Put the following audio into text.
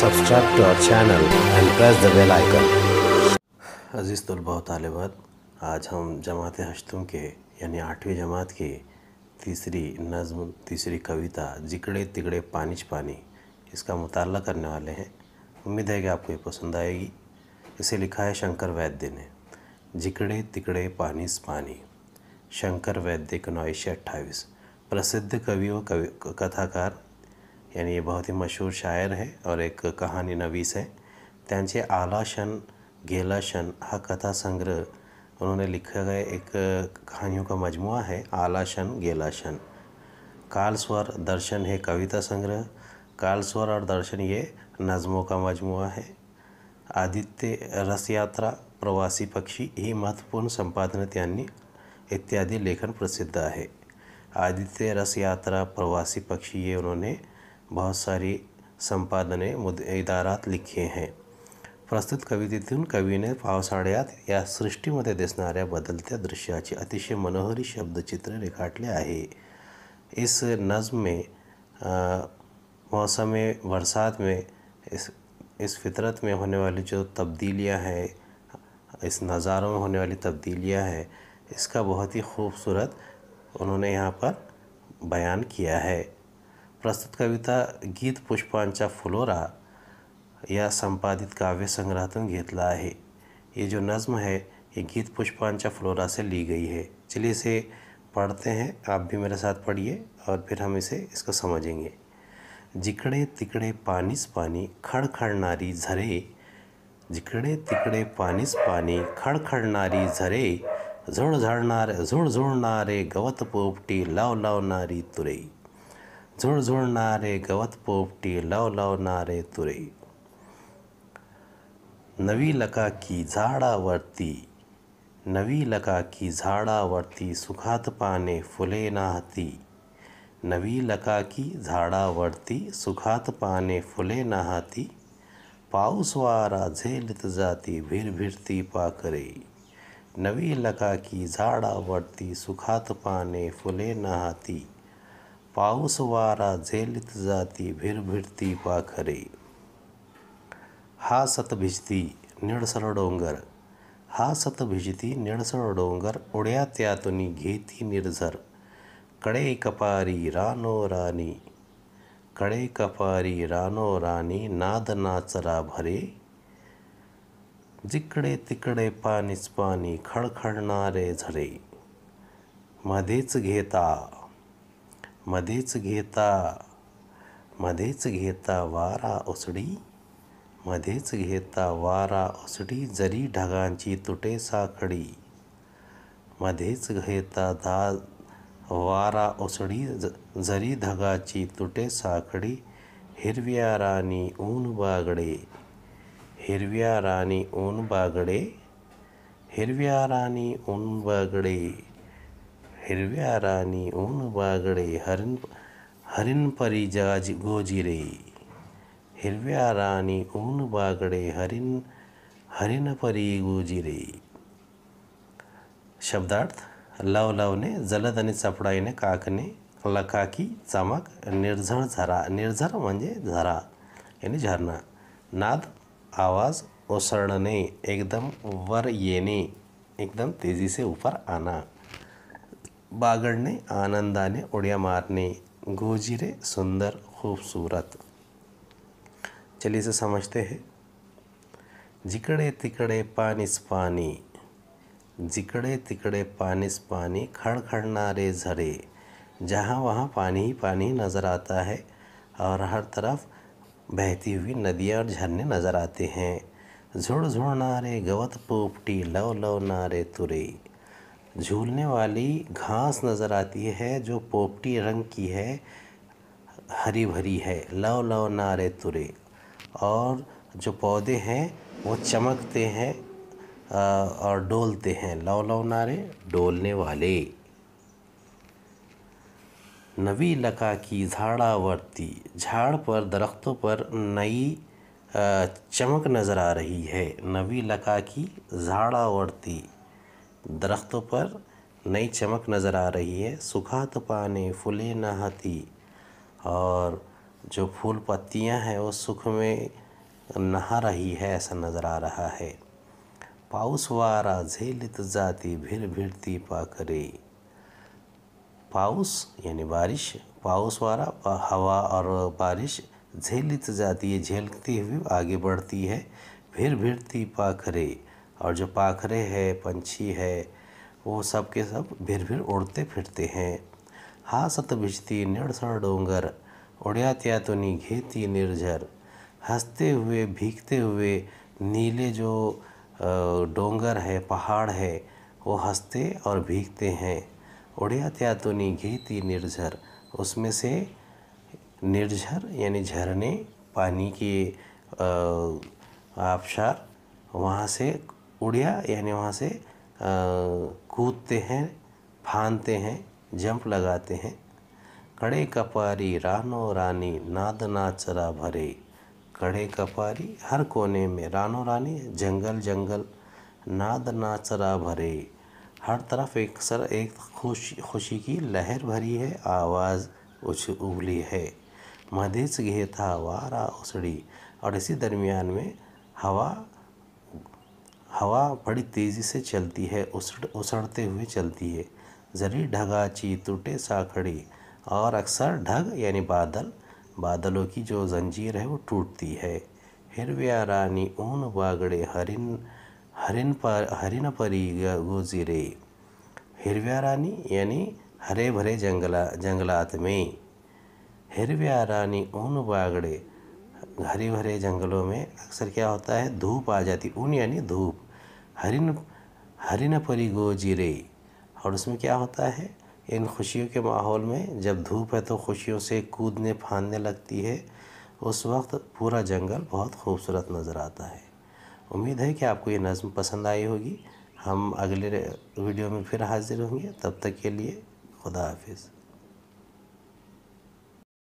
subscribe to our channel and press the bell icon. अज़ीज़ तलबा तलबात आज हम जमात हश्तों के यानी आठवीं जमात की तीसरी नज़म तीसरी कविता जिकड़े तिगड़े पानिच पानी इसका मुताल करने वाले हैं उम्मीद है कि आपको ये पसंद आएगी इसे लिखा है शंकर वैद्य ने जिकड़े तिकड़े पानिस पानी शंकर वैद्य उन्नीस अट्ठाईस प्रसिद्ध कवि व कवि कथाकार यानी ये बहुत ही मशहूर शायर है और एक कहानी नवीस है तेजे आलाशन गेलाशन हा संग्रह उन्होंने लिखा गए एक कहानियों का मजमु है आलाशन गेलाशन काल स्वर दर्शन है कविता संग्रह काल स्वर और दर्शन ये नज़मों का मजमु है आदित्य रस यात्रा प्रवासी पक्षी ही महत्वपूर्ण संपादन यानी इत्यादि लेखन प्रसिद्ध है आदित्य रस यात्रा प्रवासी पक्षी ये उन्होंने बहुत सारी संपादने इदारात लिखे हैं प्रस्तुत कवितेतून कवीने पावसाळ्यात या सृष्टीमध्ये दिसणाऱ्या बदलत्या दृश्याचे अतिशय मनोहरी शब्दचित्र रेखाटले आहे इस नज़्म में मौसम बरसात में इस इस फितरत में होने वाली जो तब्दीलियां हैं इस नज़ारों में होने वाली तब्दीलियां हैं इसका बहुत ही खूबसूरत उन्होंने यहाँ पर बयान किया है प्रस्तुत कविता गीत पुष्पांचा फुलोरा या संपादित काव्य संग्रहातून घेतला आहे ये जो नज्म है ये गीत पुष्पांचा फ्लोरा से ली गई है चलिए इसे पढ़ते हैं आप भी मेरे साथ पढ़िए और फिर हम इसे इसको समझेंगे जिकड़े तिकड़े पानीस पानी खड़ खड़ नारी झरे जिकड़े तिकड़े पानीस खड़ नारी झरे नारे झुड़ झुड़ नारे गवत पोपटी लाव नारी तुरई झुळझुळणारे गवत पोपटी लवलवणारे तुरे नवी लकाकी झाडावरती नवी लकाकी झाडावरती सुखात पाने फुले नाहती नवी लकाकी झाडावरती सुखात पाने फुले नाहती वारा झेलत जाती भिरभिरती पाखरे नवी लकाकी झाडावरती सुखात पाने फुले नाहती पाऊस वारा झेलित जाती भिरभिरती पाखरे हा सत भिजती निळसर डोंगर हा सत भिजती निळसर डोंगर उड्या त्यातून घेती निर्झर कडे कपारी रानो राणी कडे कपारी रानो राणी नाद नाचरा भरे जिकडे तिकडे पाणीच पाणी खळखळणारे झरे मध्येच घेता मध्येच घेता मध्येच घेता वारा उसडी मध्येच घेता वारा उसडी जरी ढगांची तुटे साखडी मध्येच घेता दा वारा उसडी जरी ढगाची तुटे साखडी हिरव्या राणी ऊन बागडे हिरव्या राणी ऊन बागडे हिरव्या राणी ऊन बागडे हिरव्या राणी ऊन बागड़े हरिन हरिन परी जाज गोजिरे हिरव्या रानी ऊन बागड़े हरिन हरिन परी गोजिरे शब्दार्थ ने जलद चपड़ाई ने काकने लकाकी चमक निर्झर झरा निर्झर मजे झरा यानी झरना नाद आवाज ओसरने एकदम वर येने एकदम तेजी से ऊपर आना बागड़ने आनंदाने उड़िया मारने गोजिरे सुंदर खूबसूरत चलिए इसे समझते हैं जिकड़े तिकड़े पानिस पानी जिकड़े तिकड़े पानिस पानी नारे झरे जहाँ वहाँ पानी ही पानी नज़र आता है और हर तरफ बहती हुई नदियाँ और झरने नज़र आते हैं झुड़ झुड़ नारे गवत पोपटी लव लव नारे तुरे झूलने वाली घास नजर आती है जो पोपटी रंग की है हरी भरी है लव लव नारे तुरे और जो पौधे हैं वो चमकते हैं और डोलते हैं लव लव नारे डोलने वाले नवी लका की झाड़ावर्ती झाड़ पर दरख्तों पर नई चमक नज़र आ रही है नवी लका की झाड़ावर्ती दरख्तों पर नई चमक नज़र आ रही है सुखात पाने फूले नहाती और जो फूल पत्तियां हैं वो सुख में नहा रही है ऐसा नज़र आ रहा है पाउस वारा झेलित जाती भीड़ भिड़ती पाकरे पाउस यानी बारिश पाउस वारा हवा और बारिश झेलित जाती है झेलती हुई आगे बढ़ती है भीड़ भिड़ती पाखरे और जो पाखरे है पंछी है वो सब के सब भिर भिर उड़ते फिरते हैं हा सत बिजती निड़सर डोंगर उड़िया त्या तो नी घेती निर्झर हंसते हुए भीगते हुए नीले जो डोंगर है पहाड़ है वो हंसते और भीगते हैं उड़िया त्या तो नी घेती निर्झर उसमें से निर्झर यानी झरने पानी के आबशार वहाँ से उड़िया यानी वहाँ से कूदते हैं फानते हैं जंप लगाते हैं कड़े कपारी रानो रानी नाद नाचरा भरे कड़े कपारी हर कोने में रानो रानी जंगल जंगल नाद नाचरा भरे हर तरफ एक सर एक खुशी खुशी की लहर भरी है आवाज़ उछ उबली है मधेस था वारा उसड़ी और इसी दरमियान में हवा हवा बड़ी तेज़ी से चलती है उसड़ उसड़ते हुए चलती है जरी ढगाची टूटे साखड़ी और अक्सर ढग यानी बादल बादलों की जो जंजीर है वो टूटती है हिरव्या रानी ऊन बागड़े हरिन हरिन पर हरिन परी गुजिरे हिरव्या रानी यानी हरे भरे जंगला जंगलात में हिरव्या रानी ऊन बागड़े हरे भरे जंगलों में अक्सर क्या होता है धूप आ जाती ऊन यानी धूप हरिन हरिन परी गो जीरे और उसमें क्या होता है इन खुशियों के माहौल में जब धूप है तो खुशियों से कूदने फाँदने लगती है उस वक्त पूरा जंगल बहुत खूबसूरत नज़र आता है उम्मीद है कि आपको ये नज़म पसंद आई होगी हम अगले वीडियो में फिर हाजिर होंगे तब तक के लिए खुदा हाफिज़